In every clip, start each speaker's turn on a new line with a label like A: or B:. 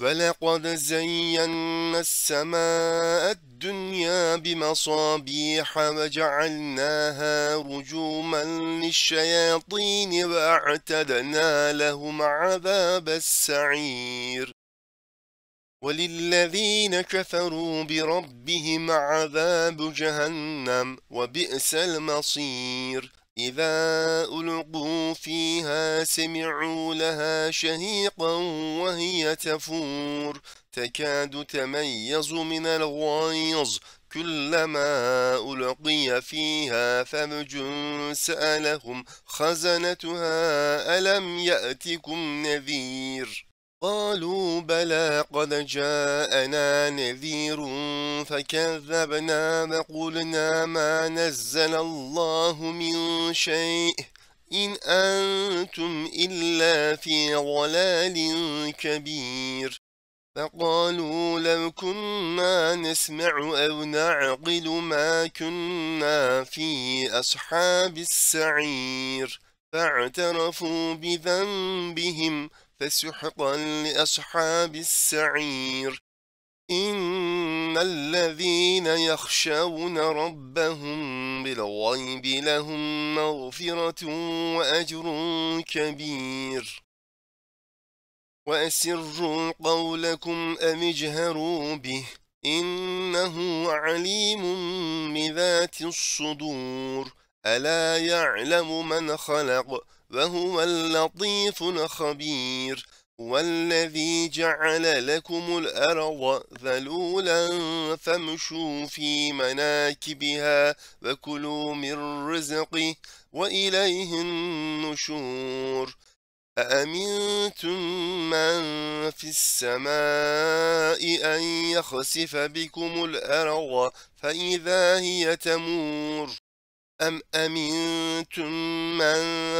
A: ولقد زينا السماء الدنيا بمصابيح وجعلناها رجوما للشياطين وأعتدنا لهم عذاب السعير وللذين كفروا بربهم عذاب جهنم وبئس المصير إذا ألقوا فيها سمعوا لها شهيقا وهي تفور تكاد تميز من الغيظ كلما ألقي فيها فمج سألهم خزنتها ألم يأتكم نذير قالوا بلى قد جاءنا نذير فكذبنا وقلنا ما نزل الله من شيء إن أنتم إلا في ضلال كبير فقالوا لو كنا نسمع أو نعقل ما كنا في أصحاب السعير فاعترفوا بذنبهم فسحقا لأصحاب السعير إن الذين يخشون ربهم بالغيب لهم مغفرة وأجر كبير وأسروا قولكم أم اجهروا به إنه عليم بذات الصدور ألا يعلم من خلق وهو اللطيف الخبير هو الذي جعل لكم الأرض ذلولا فامشوا في مناكبها وكلوا من رزقه وإليه النشور أأمنتم من في السماء أن يخسف بكم الأرض فإذا هي تمور أم أمنتم من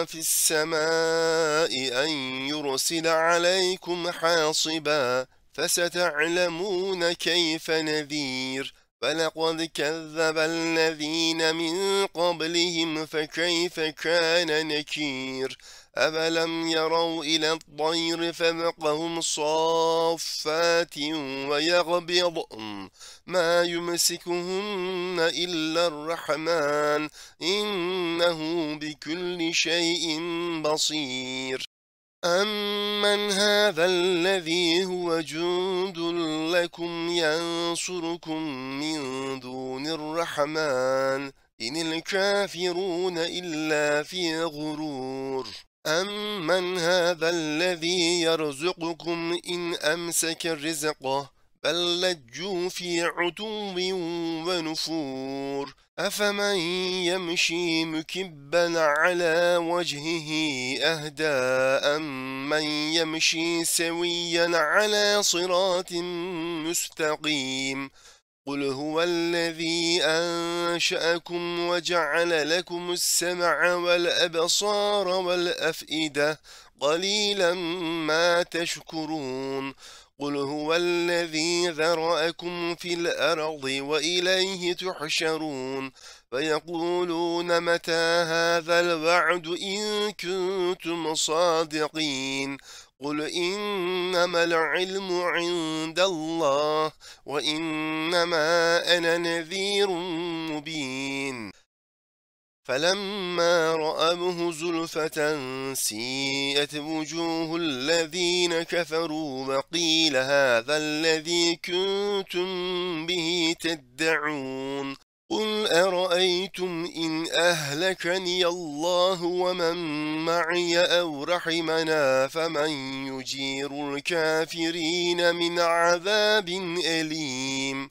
A: في السماء أن يرسل عليكم حاصبا فستعلمون كيف نذير فلقد كذب الذين من قبلهم فكيف كان نكير أَفَلَمْ يَرَوْا إِلَى الطَّيْرِ فَوْقَهُمْ صَافَّاتٍ وَيَقْبِضْنَ مَا يُمْسِكُهُنَّ إِلَّا الرَّحْمَنُ إِنَّهُ بِكُلِّ شَيْءٍ بَصِيرٌ أَمَّنْ هَذَا الَّذِي هُوَ جُندٌ لَكُمْ يَنْصُرُكُمْ مِنْ دُونِ الرَّحْمَنِ إِنِ الْكَافِرُونَ إِلَّا فِي غُرُورٍ أَمَّنْ هَذَا الَّذِي يَرْزُقُكُمْ إِنْ أَمْسَكَ رِزْقَهُ بل لجوا في عتو ونفور أفمن يمشي مكبا على وجهه أهدى أَمَّنْ يمشي سويا على صراط مستقيم قل هو الذي أنشأكم وجعل لكم السمع والأبصار والأفئدة قليلا ما تشكرون قل هو الذي ذرأكم في الأرض وإليه تحشرون فيقولون متى هذا الوعد إن كنتم صادقين قل إنما العلم عند الله وإنما أنا نذير مبين فلما رأوه زلفة سيئت وجوه الذين كفروا وقيل هذا الذي كنتم به تدعون قل أرأيتم إن أهلكني الله ومن معي أو رحمنا فمن يجير الكافرين من عذاب أليم